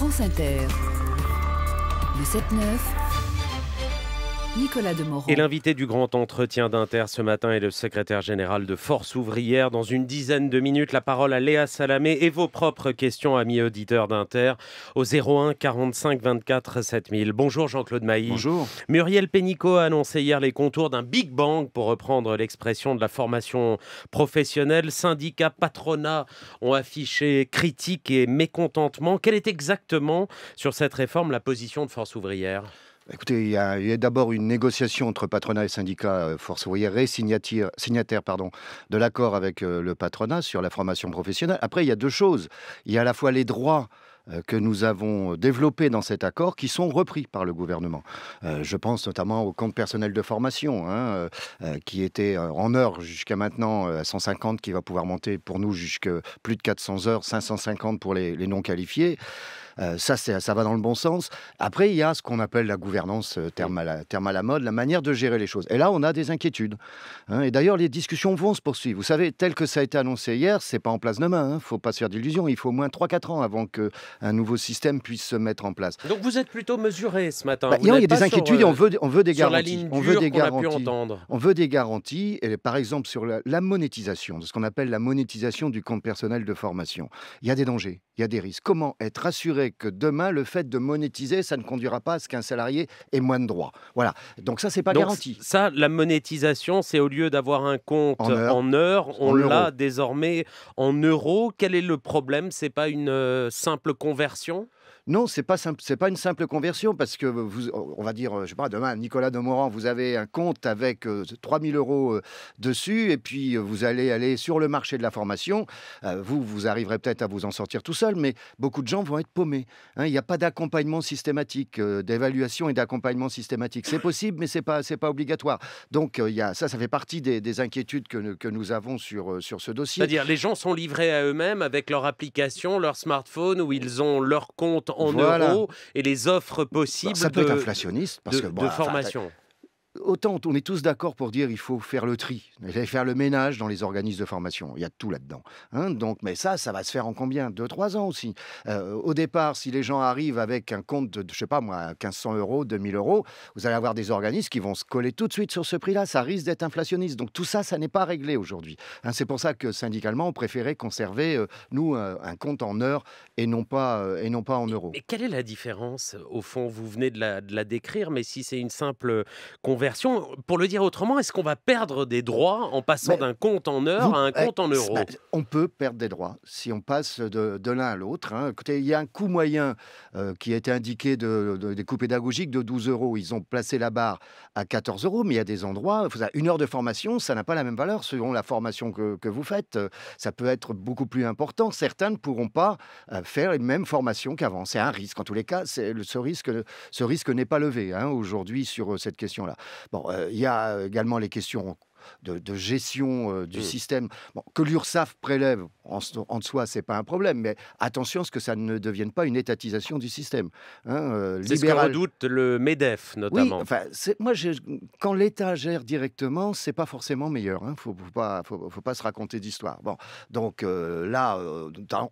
France Inter. Le 7-9. Nicolas Demorand. Et l'invité du grand entretien d'Inter ce matin est le secrétaire général de Force ouvrière. Dans une dizaine de minutes, la parole à Léa Salamé et vos propres questions, amis auditeurs d'Inter, au 01 45 24 7000. Bonjour Jean-Claude Mailly. Bonjour. Muriel Pénicaud a annoncé hier les contours d'un Big Bang, pour reprendre l'expression de la formation professionnelle. Syndicats, patronats ont affiché critique et mécontentement. Quelle est exactement, sur cette réforme, la position de Force ouvrière Écoutez, il y a, d'abord une négociation entre patronat et syndicat euh, Force ouvrière et signataire, pardon, de l'accord avec euh, le patronat sur la formation professionnelle. Après, il y a deux choses. Il y a à la fois les droits euh, que nous avons développés dans cet accord qui sont repris par le gouvernement. je pense notamment au compte personnel de formation hein, qui était en heure jusqu'à maintenant à 150, qui va pouvoir monter pour nous jusqu'à plus de 400 heures, 550 pour les, les non qualifiés. Euh, ça, ça va dans le bon sens. Après, il y a ce qu'on appelle la gouvernance, euh, terme à la, mode, la manière de gérer les choses. Et là, on a des inquiétudes. Hein. Et d'ailleurs, les discussions vont se poursuivre. Vous savez, tel que ça a été annoncé hier, c'est pas en place demain. Il hein. faut pas se faire d'illusions. Il faut au moins 3-4 ans avant qu'un nouveau système puisse se mettre en place. Donc vous êtes plutôt mesuré ce matin. Bah, il y a des inquiétudes on euh, veut, on veut des garanties. on veut des garanties. On veut des garanties. Et par exemple, sur la, la monétisation, de ce qu'on appelle la monétisation du compte personnel de formation, il y a des dangers, il y a des risques. Comment être assuré que demain, le fait de monétiser, ça ne conduira pas à ce qu'un salarié ait moins de droits. Voilà. Donc ça, c'est pas garanti. Ça, la monétisation, c'est au lieu d'avoir un compte en heures, on l'a désormais en euros. Quel est le problème C'est pas une euh, simple conversion non, c'est pas pas une simple conversion parce que vous, on va dire, euh, je sais pas, demain, Nicolas de Demorand, vous avez un compte avec 3000 euh, euros euh, dessus et puis vous allez aller sur le marché de la formation. vous, vous arriverez peut-être à vous en sortir tout seul, mais beaucoup de gens vont être paumés. Hein. Il n'y a pas d'accompagnement systématique, d'évaluation et d'accompagnement systématique. C'est possible, mais c'est pas, pas obligatoire. Donc, il ça, ça fait partie des, inquiétudes que, nous avons sur, sur ce dossier. C'est-à-dire, les gens sont livrés à eux-mêmes avec leur application, leur smartphone, où ils ont leur compte en voilà. euros et les offres bah, possibles. Ça peut de, être inflationniste parce de, que bon, de bah, formation autant on est tous d'accord pour dire il faut faire le tri, faire le ménage dans les organismes de formation. Il y a tout là-dedans. Hein. Donc, mais ça, ça va se faire en combien Deux, trois ans aussi. Euh, au départ, si les gens arrivent avec un compte de, je sais pas moi, 1500 euros, 2000 euros, vous allez avoir des organismes qui vont se coller tout de suite sur ce prix-là. Ça risque d'être inflationniste. Donc tout ça, ça n'est pas réglé aujourd'hui. Hein. c'est pour ça que syndicalement, on préférait conserver euh, nous euh, un compte en heures et non pas et non pas en euros. Et quelle est la différence au fond Vous venez de la, décrire, mais si c'est une simple version. Pour le dire autrement, est-ce qu'on va perdre des droits en passant d'un compte en heures à un eh, compte en euros On peut perdre des droits si on passe de, de l'un à l'autre. Hein. il y a un coût moyen euh, qui a été indiqué de, des coûts pédagogiques de 12 euros. Ils ont placé la barre à 14 euros, mais il y a des endroits, une heure de formation, ça n'a pas la même valeur selon la formation que, que, vous faites. Ça peut être beaucoup plus important. Certains ne pourront pas euh, faire les mêmes formations qu'avant. C'est un risque. En tous les cas, ce risque, ce risque n'est pas levé hein, aujourd'hui sur euh, cette question-là. Bon, euh, il y a euh, également les questions de, gestion euh, du mm. système, que l'URSSAF prélève en, en soi, c'est pas un problème, mais attention à ce que ça ne devienne pas une étatisation du système. Hein, euh, c'est ce que redoute le MEDEF, notamment. moi, quand l'État gère directement, c'est pas forcément meilleur. Il hein. ne faut, pas, faut, pas se raconter d'histoire. Bon, donc euh, là,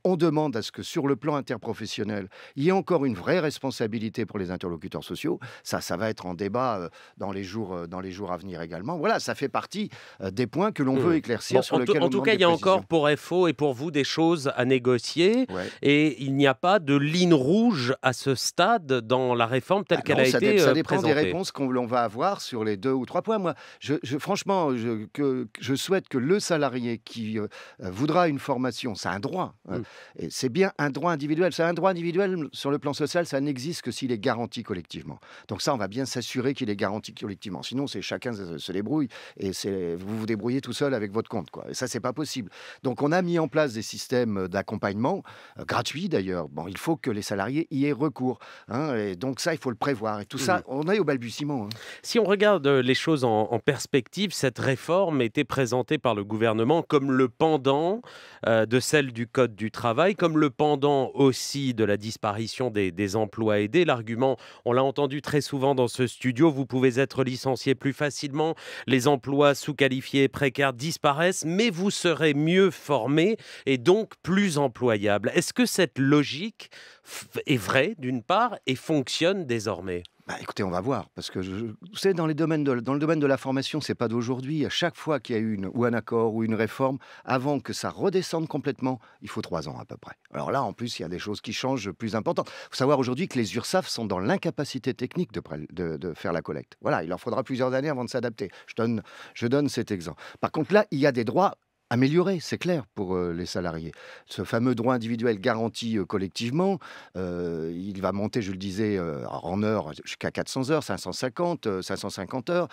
on demande à ce que sur le plan interprofessionnel, il y ait encore une vraie responsabilité pour les interlocuteurs sociaux. Ça, ça va être en débat dans les jours, dans les jours à venir également. Voilà, ça fait partie euh, des points que l'on hmm. veut éclaircir. sur en, en tout cas, il y a encore pour FO et pour vous des choses à négocier. Et il n'y a pas de ligne rouge à ce stade dans la réforme telle ah qu'elle a ça été. Ça euh, dépend des réponses qu'on va avoir sur les deux ou trois points. Moi, je, franchement, je, que, je souhaite que le salarié qui euh, voudra une formation, c'est un droit. Hein, hmm. et c'est bien un droit individuel. C'est un droit individuel sur le plan social, ça n'existe que s'il est garanti collectivement. Donc ça, on va bien s'assurer qu'il est garanti collectivement. Sinon, c'est chacun se, se débrouille et c'est vous vous débrouillez tout seul avec votre compte. Quoi. Et ça, c'est pas possible. Donc, on a mis en place des systèmes d'accompagnement, euh, gratuits d'ailleurs. Bon, il faut que les salariés y aient recours. Hein, et donc, ça, il faut le prévoir. Et tout ça, mmh. on est au balbutiement. Hein. Si on regarde euh, les choses en, perspective, cette réforme était présentée par le gouvernement comme le pendant euh, de celle du Code du travail, comme le pendant aussi de la disparition des, des emplois aidés. L'argument, on l'a entendu très souvent dans ce studio, vous pouvez être licencié plus facilement, les emplois sous-qualifiés précaires disparaissent, mais vous serez mieux formé et donc plus employable. Est-ce que cette logique est vraie d'une part et fonctionne désormais bah, écoutez, on va voir, parce que je, vous savez, dans, le domaine de la formation, c'est pas d'aujourd'hui. À chaque fois qu'il y a eu une, ou un accord ou une réforme, avant que ça redescende complètement, il faut trois ans à peu près. Alors là, en plus, il y a des choses qui changent plus importantes. Il faut savoir aujourd'hui que les URSAF sont dans l'incapacité technique de, faire la collecte. Voilà, il leur faudra plusieurs années avant de s'adapter. je donne cet exemple. Par contre, là, il y a des droits améliorer, c'est clair, pour les salariés. Ce fameux droit individuel garanti collectivement, il va monter, je le disais, en heures jusqu'à 400 heures, 550, 550 heures.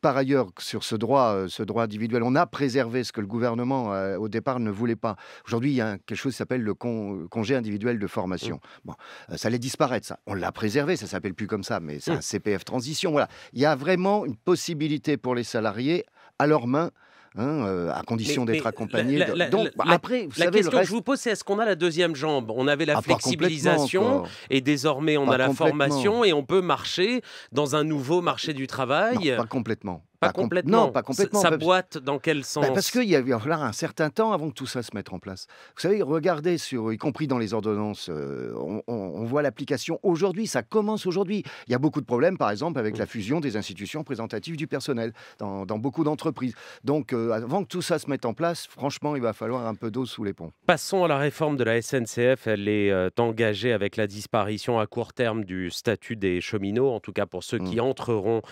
par ailleurs, sur ce droit, ce droit individuel, on a préservé ce que le gouvernement, au départ, ne voulait pas. Aujourd'hui, il y a quelque chose qui s'appelle le congé individuel de formation. Mmh. Bon, ça allait disparaître, ça. On l'a préservé, ça s'appelle plus comme ça, mais c'est mmh. un CPF transition. Voilà. Il y a vraiment une possibilité pour les salariés à leur mains Hein, euh, à condition d'être accompagné. La, Donc, après, la question que je vous pose, c'est est-ce qu'on a la deuxième jambe On avait la ah, flexibilisation et désormais on a la formation et on peut marcher dans un nouveau marché du travail. pas complètement. Pas, complètement. Non, pas complètement. Sa, boite boîte, dans quel bah, sens Parce qu'il y a eu un certain temps avant que tout ça se mette en place. Vous savez, regardez, sur, y compris dans les ordonnances, euh, on, voit l'application aujourd'hui, ça commence aujourd'hui. Il y a beaucoup de problèmes, par exemple, avec la mmh. fusion des institutions représentatives du personnel dans, beaucoup d'entreprises. Donc, euh, avant que tout ça se mette en place, franchement, il va falloir un peu d'eau sous les ponts. Passons à la réforme de la SNCF. Elle est euh, engagée avec la disparition à court terme du statut des cheminots, en tout cas pour ceux qui mmh. entreront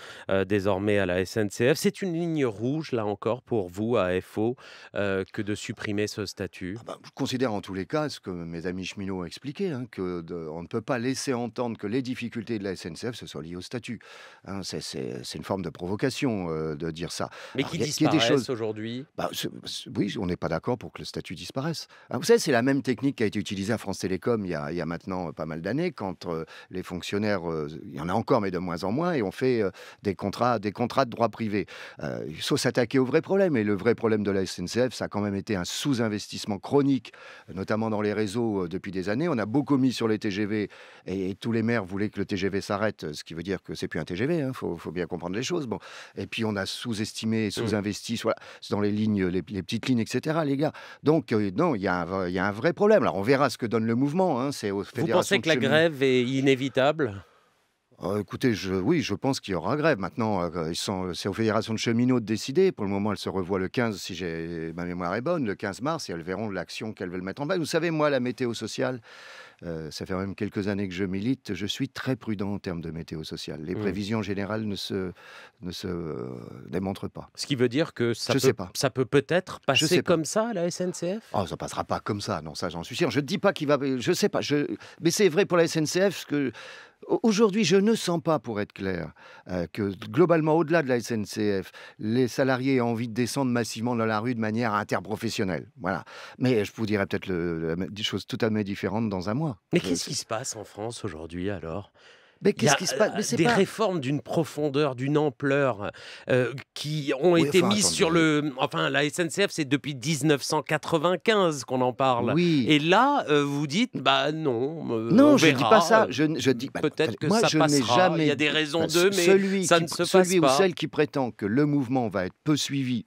désormais à la SNCF. C'est une ligne rouge, là encore, pour vous, à FO, que de supprimer ce statut ah bah, Je considère en tous les cas ce que mes amis cheminots ont expliqué, qu'on hein, que ne peut pas laisser entendre que les difficultés de la SNCF se soient liées au statut. Hein, c'est une forme de provocation de dire ça. Mais qui disparaissent choses... aujourd'hui bah, Oui, on n'est pas d'accord pour que le statut disparaisse. Ah, vous savez, c'est la même technique qui a été utilisée à France Télécom il y a, maintenant pas mal d'années, quand les fonctionnaires, il y en a encore, mais de moins en moins, et on fait des, contrats, des contrats de droit privé euh, il faut s'attaquer au vrai problème. Et le vrai problème de la SNCF, ça a quand même été un sous-investissement chronique, notamment dans les réseaux euh, depuis des années. On a beaucoup mis sur les TGV et, tous les maires voulaient que le TGV s'arrête, ce qui veut dire que c'est plus un TGV. Il hein, faut, bien comprendre les choses. Bon. Et puis on a sous-estimé, mmh. sous-investi voilà, dans les lignes, les, petites lignes, etc. Les gars. Donc euh, non, il y, y, a un vrai problème. Alors on verra ce que donne le mouvement. Hein, Vous pensez que la grève est inévitable euh, écoutez, oui, je pense qu'il y aura grève. Maintenant, euh, c'est aux fédérations de cheminots de décider. Pour le moment, elles se revoient le 15, si ma mémoire est bonne, le 15 mars, et elles verront l'action qu'elles veulent mettre en place. Vous savez, moi, la météo sociale, euh, ça fait même quelques années que je milite, je suis très prudent en termes de météo sociale. Les hmm. prévisions générales ne se, démontrent pas. Ce qui veut dire que ça peut, peut être passer comme ça la SNCF Oh, ça passera pas comme ça, non, ça j'en suis sûr. Je ne dis pas qu'il va... Je sais pas, mais c'est vrai pour la SNCF, ce que... Aujourd'hui, je ne sens pas, pour être clair, euh, que globalement, au-delà de la SNCF, les salariés aient envie de descendre massivement dans la rue de manière interprofessionnelle. Voilà. Mais je vous dirais peut-être des choses tout à totalement différentes dans un mois. Mais qu'est-ce qui se passe en France aujourd'hui alors mais qu'est-ce qui se passe euh, Des réformes d'une profondeur, d'une ampleur euh, qui ont été mises sur le. Enfin, la SNCF, c'est depuis 1995 qu'on en parle. Et là, euh, vous dites, bah non. non, je dis pas ça. Je, dis bah, peut-être que ça je passera. Jamais... Il y a des raisons bah, de mais celui ça ne se celui ou celle qui prétend que le mouvement va être peu suivi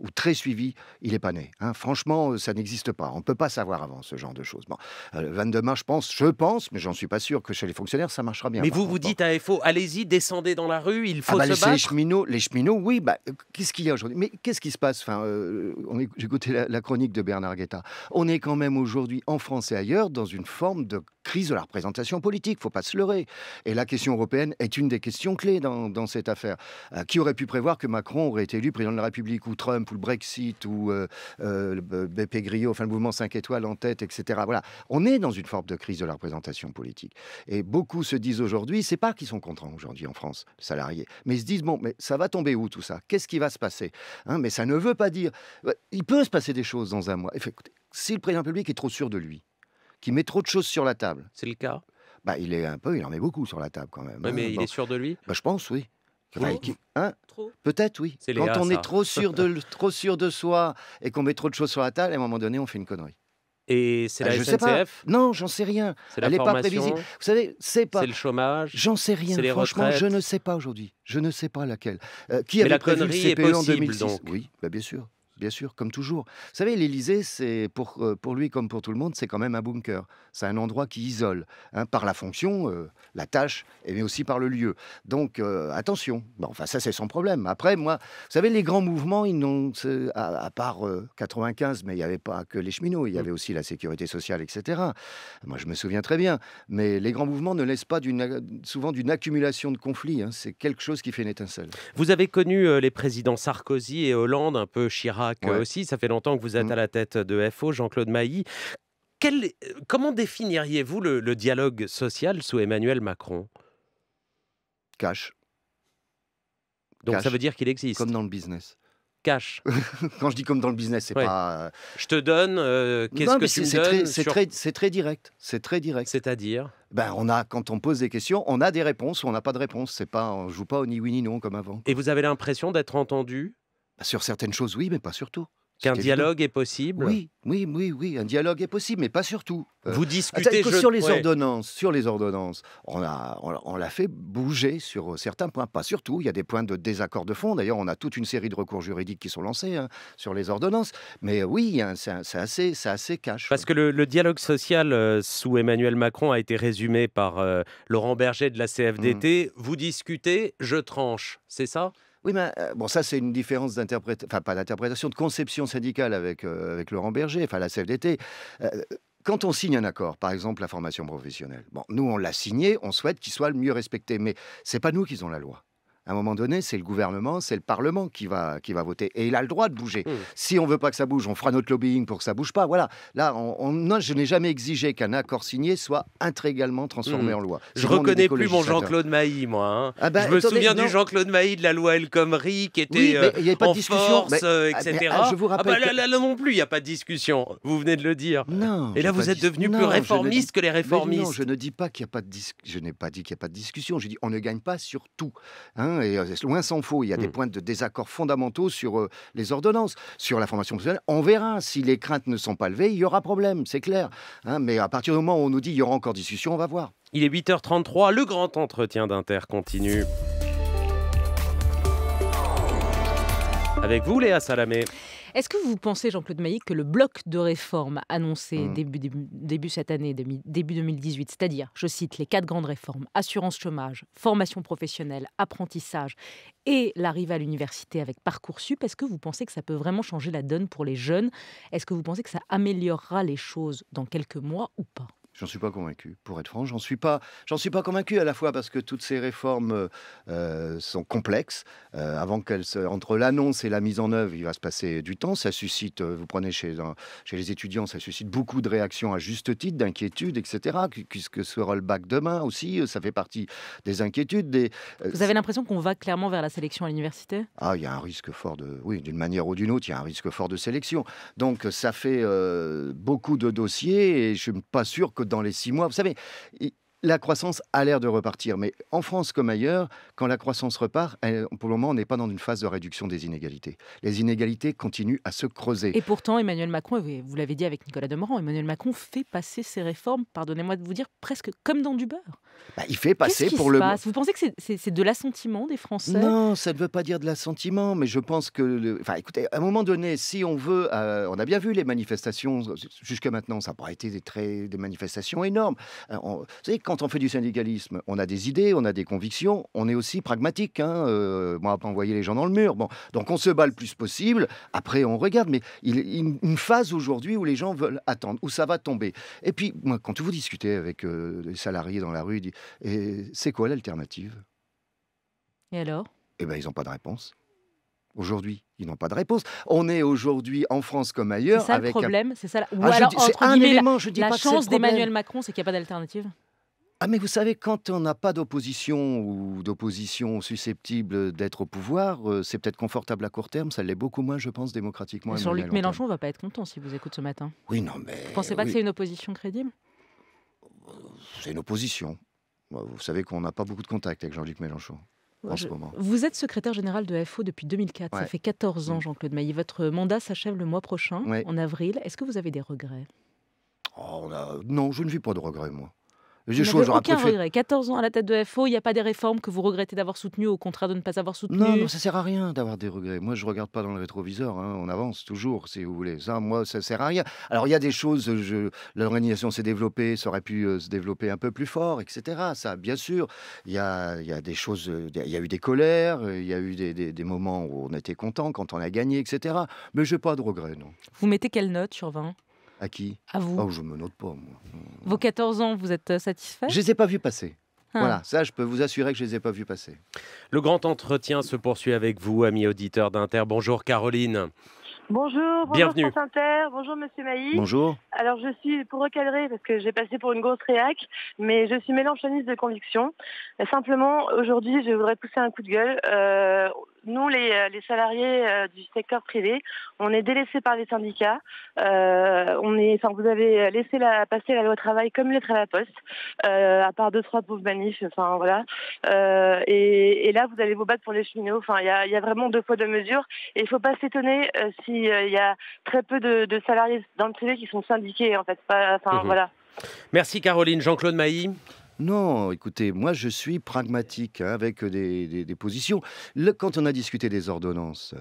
ou, très suivi, il n'est pas né. Hein. Franchement, euh, ça n'existe pas. On ne peut pas savoir avant ce genre de choses. Bon, euh, le 22 mars, je pense, je pense, mais j'en suis pas sûr que chez les fonctionnaires, ça marchera bien. Mais vous vous dites à FO, allez-y, descendez dans la rue, il faut ah bah, se battre. Les cheminots, les cheminots, oui, bah, euh, qu'est-ce qu'il y a aujourd'hui Mais qu'est-ce qui se passe enfin, J'ai écouté la, la chronique de Bernard Guetta. On est quand même aujourd'hui, en France et ailleurs, dans une forme de crise de la représentation politique, faut pas se leurrer. Et la question européenne est une des questions clés dans, cette affaire. qui aurait pu prévoir que Macron aurait été élu président de la République ou Trump ou le Brexit ou euh, euh, euh BP Griot, enfin le mouvement 5 étoiles en tête, etc. Voilà, on est dans une forme de crise de la représentation politique. Et beaucoup se disent aujourd'hui, c'est pas qu'ils sont contents aujourd'hui en France, les salariés, mais ils se disent bon, mais ça va tomber où tout ça Qu'est-ce qui va se passer hein, Mais ça ne veut pas dire. Il peut se passer des choses dans un mois. si le président public est trop sûr de lui, qui met trop de choses sur la table. C'est le cas bah, il est un peu, il en met beaucoup sur la table quand même. Hein. mais il est sûr de lui bah, Je pense, oui. Hein Peut-être oui. Quand on est trop sûr, de, trop sûr de soi et qu'on met trop de choses sur la table, à un moment donné, on fait une connerie. Et c'est la ah, je sais pas. Non, j'en sais rien. C'est Elle n'est pas Vous savez, c'est pas. le chômage. J'en sais rien. Franchement, je ne sais pas aujourd'hui. Je ne sais pas laquelle. Euh, qui Mais avait la prévu le CPE e en donc. Oui, bah, bien sûr bien sûr, comme toujours. Vous savez, l'Élysée, c'est euh, pour, lui comme pour tout le monde, c'est quand même un bunker. C'est un endroit qui isole, hein, par la fonction, euh, la tâche, mais aussi par le lieu. Donc euh, attention. enfin, ça, c'est son problème. Après, moi, vous savez, les grands mouvements, ils à, part 95, mais il n'y avait pas que les cheminots, il y mm. avait aussi la sécurité sociale, etc. Moi, je me souviens très bien. Mais les grands mouvements ne laissent pas souvent d'une accumulation de conflits. Hein. C'est quelque chose qui fait une étincelle. Vous avez connu les présidents Sarkozy et Hollande, un peu Chirac aussi. Ça fait longtemps que vous êtes mm. à la tête de FO, Jean-Claude Mailly. Euh, comment définiriez-vous le, dialogue social sous Emmanuel Macron Cash. Donc ça veut dire qu'il existe. Comme dans le business. Cash. Quand je dis comme dans le business, c'est pas. Je te donne. Euh, qu'est-ce que tu donnes C'est très, très, direct. C'est très direct. C'est-à-dire ben, on a, quand on pose des questions, on a des réponses ou on n'a pas de réponses. C'est pas, on joue pas au ni oui ni non comme avant. Et vous avez l'impression d'être entendu sur certaines choses, oui, mais pas sur tout. Qu'un dialogue est possible Oui, oui, oui, oui, un dialogue est possible, mais pas surtout. Euh, Vous discutez sur les ordonnances, sur les ordonnances, on a, on, l'a fait bouger sur euh, certains points, pas surtout. Il y a des points de désaccord de fond. D'ailleurs, on a toute une série de recours juridiques qui sont lancés hein, sur les ordonnances. Mais euh, oui, c'est assez, c'est assez cash. Parce que le, dialogue social sous Emmanuel Macron a été résumé par Laurent Berger de la CFDT. Mmh. Vous discutez, je tranche, c'est ça oui, mais euh, bon, ça, c'est une différence d'interprétation, enfin, pas d'interprétation, de conception syndicale avec, euh, avec Laurent Berger, enfin, la CFDT. Euh, quand on signe un accord, par exemple la formation professionnelle, bon, nous on l'a signé, on souhaite qu'il soit le mieux respecté, mais c'est pas nous qui avons la loi. À un moment donné, c'est le gouvernement, c'est le Parlement qui va, qui va voter. Et il a le droit de bouger. Hmm. Si on veut pas que ça bouge, on fera notre lobbying pour que ça bouge pas. Voilà. Là, on, je n'ai jamais exigé qu'un accord signé soit intrégalement transformé hmm. en loi. Je reconnais plus mon Jean-Claude Mailly, moi. Hein. Ah ben, je me souviens du Jean-Claude Mailly de la loi El Khomri qui était y a euh, pas en de discussion, force, euh, ah, etc. Ah, bah, là, non plus, il n'y a pas de discussion. Vous venez de le dire. Et là, vous êtes devenu plus réformiste que les réformistes. non, je ne dis pas qu'il a pas de Je n'ai pas dit qu'il n'y a pas de discussion. Je dis on ne gagne pas sur tout. Hein et euh, loin s'en faut. Il y a des hmm. points de désaccord fondamentaux sur euh, les ordonnances, sur la formation professionnelle. On verra. Si les craintes ne sont pas levées, il y aura problème, c'est clair. Hein. mais à partir du moment où on nous dit qu'il y aura encore discussion, on va voir. Il est 8h33, le grand entretien d'Inter continue. Avec vous, Léa Salamé. Est-ce que vous pensez, Jean-Claude Mailly, que le bloc de réformes annoncé hmm. début, début, cette année, début 2018, c'est-à-dire, je cite, les quatre grandes réformes, assurance chômage, formation professionnelle, apprentissage et l'arrivée à l'université avec Parcoursup, est-ce que vous pensez que ça peut vraiment changer la donne pour les jeunes Est-ce que vous pensez que ça améliorera les choses dans quelques mois ou pas J'en suis pas convaincu, pour être franc. J'en suis pas, j'en suis pas convaincu à la fois parce que toutes ces réformes euh, sont complexes. Euh, avant qu'elles se... entre l'annonce et la mise en œuvre, il va se passer du temps. Ça suscite, euh, vous prenez chez, chez les étudiants, ça suscite beaucoup de réactions à juste titre, d'inquiétudes, etc. ce sera le bac demain aussi, ça fait partie des inquiétudes. Des... Vous avez l'impression qu'on va clairement vers la sélection à l'université Ah, il y a un risque fort de, oui, d'une manière ou d'une autre, il y a un risque fort de sélection. Donc ça fait beaucoup de dossiers et je ne suis pas sûr que dans les six mois. Vous savez, la croissance a l'air de repartir, mais en France comme ailleurs, quand la croissance repart, pour le moment, on n'est pas dans une phase de réduction des inégalités. Les inégalités continuent à se creuser. Et pourtant, Emmanuel Macron, vous l'avez dit avec Nicolas Demorand, Emmanuel Macron fait passer ses réformes, pardonnez-moi de vous dire, presque comme dans du beurre. Bah, il fait passer pour le. Passe vous pensez que c'est de l'assentiment des Français Non, ça ne veut pas dire de l'assentiment, mais je pense que. Le... Enfin, écoutez, à un moment donné, si on veut. Euh, on a bien vu les manifestations jusqu'à maintenant, ça n'a pas été des, très, des manifestations énormes. Euh, vous savez, quand on fait du syndicalisme, on a des idées, on a des convictions, on est aussi pragmatique. on va pas envoyer les gens dans le mur. Bon, donc on se bat le plus possible. Après, on regarde. Mais il, y a une phase aujourd'hui où les gens veulent attendre, où ça va tomber. Et puis, quand vous discutez avec les euh, salariés dans la rue, c'est quoi l'alternative Et alors Eh bien, ils n'ont pas de réponse. Aujourd'hui, ils n'ont pas de réponse. On est aujourd'hui en France comme ailleurs. C'est ça avec le problème, c'est ça. La... entre je la chance d'Emmanuel Macron, c'est qu'il n'y a pas d'alternative. Ah mais vous savez, quand on n'a pas d'opposition ou d'opposition susceptible d'être au pouvoir, euh, c'est peut-être confortable à court terme, ça l'est beaucoup moins, je pense, démocratiquement. Jean-Luc Mélenchon ne va pas être content si vous écoute ce matin. Oui, non mais... Vous pensez pas que c'est une opposition crédible euh, C'est une opposition. Vous savez qu'on n'a pas beaucoup de contact avec Jean-Luc Mélenchon. En ce moment. Vous êtes secrétaire général de FO depuis 2004, ça fait 14 ans mm. Jean-Claude Mailly. Votre mandat s'achève le mois prochain, en avril. Est-ce que vous avez des regrets oh, Non, je ne vis pas de regrets moi. Je ne aucun regret. 14 ans à la tête de FO, il n'y a pas des réformes que vous regrettez d'avoir soutenues, au contraire de ne pas avoir soutenues Non, ça sert à rien d'avoir des regrets. Moi, je regarde pas dans le rétroviseur. Hein. On avance toujours, si vous voulez. Ça, moi, ça sert à rien. Alors, il y a des choses. L'organisation s'est développée, ça aurait pu euh, se développer un peu plus fort, etc. Ça, bien sûr. Il y a, y des choses. Il y a eu des colères. Il y a eu des, moments où on était content quand on a gagné, etc. Mais je n'ai pas de regrets, non. Vous mettez quelle note sur 20 à qui À vous. Oh, je me note pas, moi. Vos 14 ans, vous êtes euh, satisfait Je ne les ai pas vus passer. Ah. Voilà, ça, je peux vous assurer que je ne les ai pas vus passer. Le grand entretien se poursuit avec vous, amis auditeurs d'Inter. Bonjour Caroline. Bonjour, bonjour France Inter, bonjour Monsieur Maï. Bonjour. Alors je suis, pour recadrer, parce que j'ai passé pour une grosse réac, mais je suis mélanchoniste de conviction. Simplement, aujourd'hui, je voudrais pousser un coup de gueule. Euh, nous, les, euh, salariés euh, du secteur privé, on est délaissés par les syndicats. Euh, on est, enfin, vous avez laissé la, passer la loi travail comme lettre à la poste, à part deux trois pauvres manifs. Et, là, vous allez vous battre pour les cheminots. Enfin, il y a, vraiment deux fois deux mesures. Et il ne faut pas s'étonner s'il y a très peu de, salariés dans le privé qui sont syndiqués. En mhm. Merci Caroline, Jean-Claude Mailly. Non, écoutez, moi je suis pragmatique hein, avec euh, des, positions. quand on a discuté des ordonnances,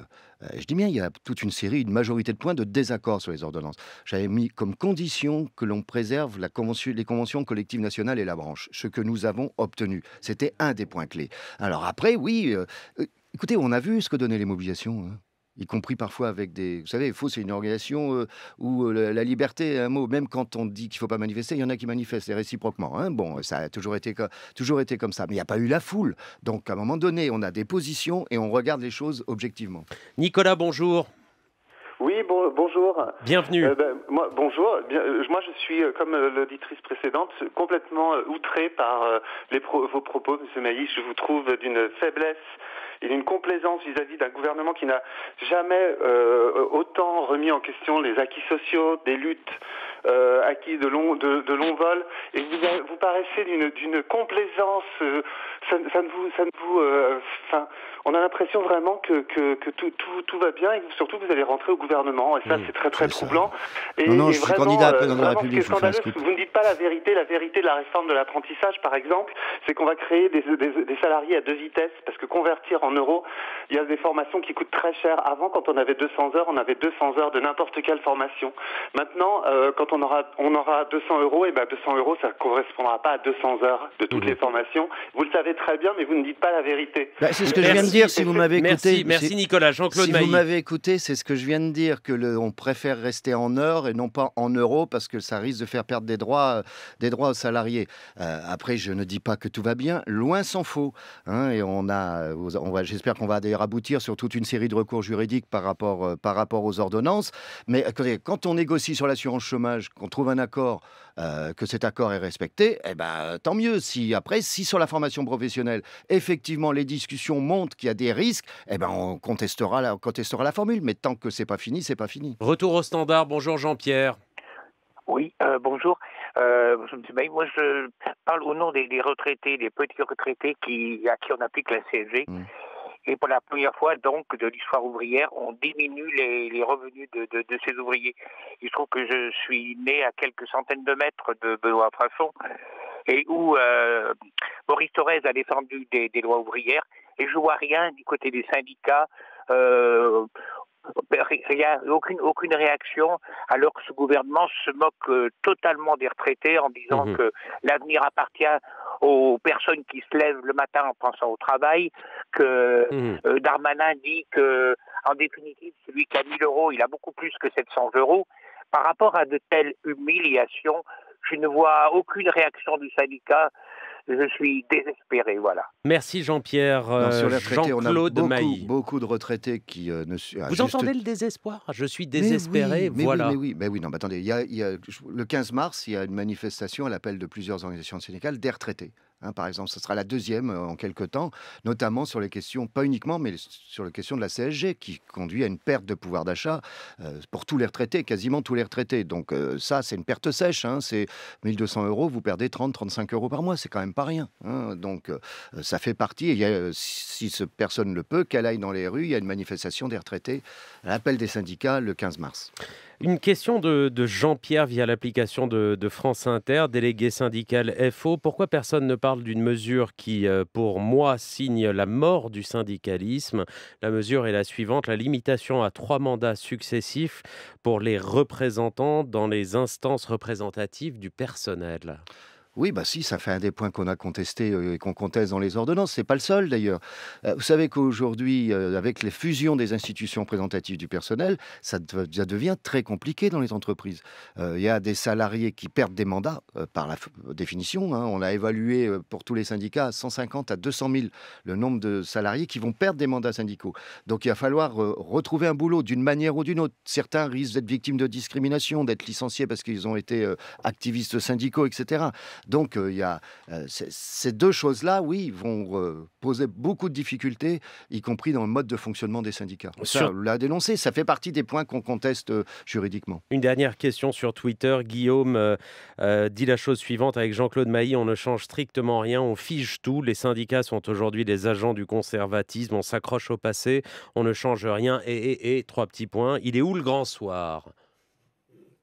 euh, je dis bien, il y a toute une série, une majorité de points de désaccord sur les ordonnances. J'avais mis comme condition que l'on préserve les conventions collectives nationales et la branche, ce que nous avons obtenu. C'était un des points clés. Alors après, oui, euh, écoutez, on a vu ce que donnaient les mobilisations. Hein y compris parfois avec des... Vous savez, faux, c'est une organisation euh, où euh, la, liberté est un mot. Même quand on dit qu'il ne faut pas manifester, il y en a qui manifestent, et réciproquement. Hein. Bon, ça a toujours été, toujours été comme ça. Mais il n'y a pas eu la foule. Donc, à un moment donné, on a des positions et on regarde les choses objectivement. Nicolas, bonjour. Oui, bon, bonjour. Bienvenue. Euh, ben, bonjour. moi, je suis, comme l'auditrice précédente, complètement outré par les vos propos, M. Maïs. Je vous trouve d'une faiblesse il y a une complaisance vis-à-vis d'un gouvernement qui n'a jamais euh, autant remis en question les acquis sociaux, des luttes euh, acquis de long, de, de long vol, et vous, vous paraissez d'une complaisance, euh, ça, ça, ne vous, ça ne vous, euh, enfin, on a l'impression vraiment que, que, que tout, tout, tout, va bien et surtout vous allez rentrer au gouvernement, et ça mmh, c'est très très troublant. Et, vraiment, candidat dans la République. vous ne dites pas la vérité, la vérité de la réforme de l'apprentissage par exemple, c'est qu'on va créer des, des, des salariés à deux vitesses, parce que convertir en euros, il y a des formations qui coûtent très cher. Avant, quand on avait 200 heures, on avait 200 heures de n'importe quelle formation. Maintenant, euh, quand on aura, on aura 200 euros, et eh ben 200 euros, ça ne correspondra pas à 200 heures de toutes mhm. les formations. Vous le savez très bien, mais vous ne dites pas la vérité. Bah, c'est ce que je viens de dire. Si vous m'avez écouté, merci, Nicolas, Jean-Claude. Si vous m'avez écouté, c'est ce que je viens de dire que le, on préfère rester en heures et non pas en euros parce que ça risque de faire perdre des droits, euh, des droits aux salariés. Euh, après, je ne dis pas que tout va bien, loin s'en faut. Hein, et on a, on j'espère qu'on va d'ailleurs aboutir sur toute une série de recours juridiques par rapport, euh, par rapport aux ordonnances. Mais quand on négocie sur l'assurance chômage qu'on trouve un accord, euh, que cet accord est respecté, eh ben, tant mieux. Si après, si sur la formation professionnelle, effectivement, les discussions montrent qu'il y a des risques, eh ben, on contestera la, on contestera la formule. Mais tant que c'est pas fini, c'est pas fini. Retour au standard. Bonjour Jean-Pierre. Oui, euh, bonjour. Euh, moi, je parle au nom des, retraités, des petits retraités qui, à qui on applique la CSG. Mm. Et pour la première fois, donc, de l'histoire ouvrière, on diminue les, revenus de, ces ouvriers. Il se trouve que je suis né à quelques centaines de mètres de Benoît Frasson, et où euh, Maurice Thorez a défendu des, lois ouvrières, et je vois rien du côté des syndicats. Euh, aucune, réaction, alors que ce gouvernement se moque euh, totalement des retraités en disant mmh que l'avenir appartient aux personnes qui se lèvent le matin en pensant au travail, que mhm. euh, Darmanin dit que, en définitive, celui qui a 1000 euros, il a beaucoup plus que 700 euros. Par rapport à de telles humiliations, je ne vois aucune réaction du syndicat je suis désespéré, voilà. Merci Jean-Pierre. Jean euh, on beaucoup, de retraités qui euh, ne ah, Vous entendez le désespoir Je suis désespéré, mais oui, mais Oui, mais oui, mais oui, non, mais attendez, y a, le 15 mars, il y a une manifestation à l'appel de plusieurs organisations syndicales des retraités. Hein, par exemple, ce sera la deuxième euh, en quelque temps, notamment sur les questions, pas uniquement, mais sur les questions de la CSG, qui conduit à une perte de pouvoir d'achat euh, pour tous les retraités, quasiment tous les retraités. Donc euh, ça, c'est une perte sèche. Hein, c'est 1200 euros, vous perdez 30-35 euros par mois, c'est quand même pas rien. Hein. donc ça fait partie. si, si personne ne le peut, qu'elle aille dans les rues, il y a une manifestation des retraités à l'appel des syndicats le 15 mars. Une question de, Jean-Pierre via l'application de, de, France Inter, délégué syndical FO. Pourquoi personne ne parle d'une mesure qui, euh, pour moi, signe la mort du syndicalisme La mesure est la suivante, la limitation à trois mandats successifs pour les représentants dans les instances représentatives du personnel. Oui, bah si, ça fait un des points qu'on a contesté euh, et qu'on conteste dans les ordonnances. C'est pas le seul d'ailleurs. Euh, vous savez qu'aujourd'hui, euh, avec les fusions des institutions représentatives du personnel, ça, devient très compliqué dans les entreprises. Il y a des salariés qui perdent des mandats par la définition. Hein. On a évalué pour tous les syndicats 150 à 200 000 le nombre de salariés qui vont perdre des mandats syndicaux. Donc il va falloir retrouver un boulot d'une manière ou d'une autre. Certains risquent d'être victimes de discrimination, d'être licenciés parce qu'ils ont été activistes syndicaux, etc. Donc, euh, il y a euh, ces deux choses-là, oui, vont euh, poser beaucoup de difficultés, y compris dans le mode de fonctionnement des syndicats. Ça, on l'a dénoncé, ça fait partie des points qu'on conteste juridiquement. Une dernière question sur Twitter. Guillaume dit la chose suivante avec Jean-Claude Mailly, on ne change strictement rien, on fige tout. Les syndicats sont aujourd'hui des agents du conservatisme, on s'accroche au passé, on ne change rien. Et, et, et, trois petits points, il est où le grand soir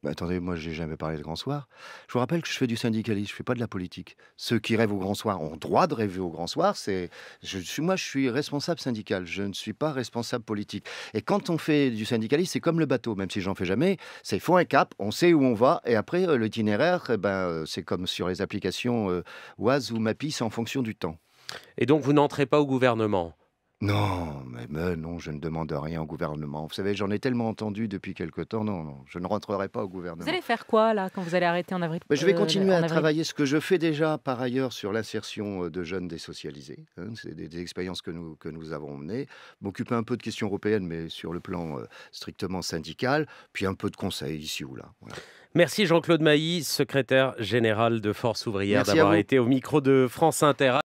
bah, attendez, moi, j'ai jamais parlé de grand soir. Je vous rappelle que je fais du syndicalisme, je fais pas de la politique. Ceux qui rêvent au grand soir ont droit de rêver au grand soir. C'est, je suis, moi, je suis responsable syndical. Je ne suis pas responsable politique. Et quand on fait du syndicalisme, c'est comme le bateau, même si j'en fais jamais. C'est faut un cap, on sait où on va, et après euh, l'itinéraire, eh ben, euh, c'est comme sur les applications euh, OAS ou Mapis, en fonction du temps. Et donc, vous n'entrez pas au gouvernement non, mais, non, je ne demande rien au gouvernement. Vous savez, j'en ai tellement entendu depuis quelque temps. Non, je ne rentrerai pas au gouvernement. Vous allez faire quoi là quand vous allez arrêter en avril Je vais euh, continuer à travailler ce que je fais déjà par ailleurs sur l'insertion euh, de jeunes désocialisés. Hein, c'est des, expériences que nous, que nous avons menées. M'occuper un peu de questions européennes, mais sur le plan euh, strictement syndical, puis un peu de conseils ici ou là. Merci Jean-Claude Mailly, secrétaire général de Force ouvrière, d'avoir été au micro de France Inter.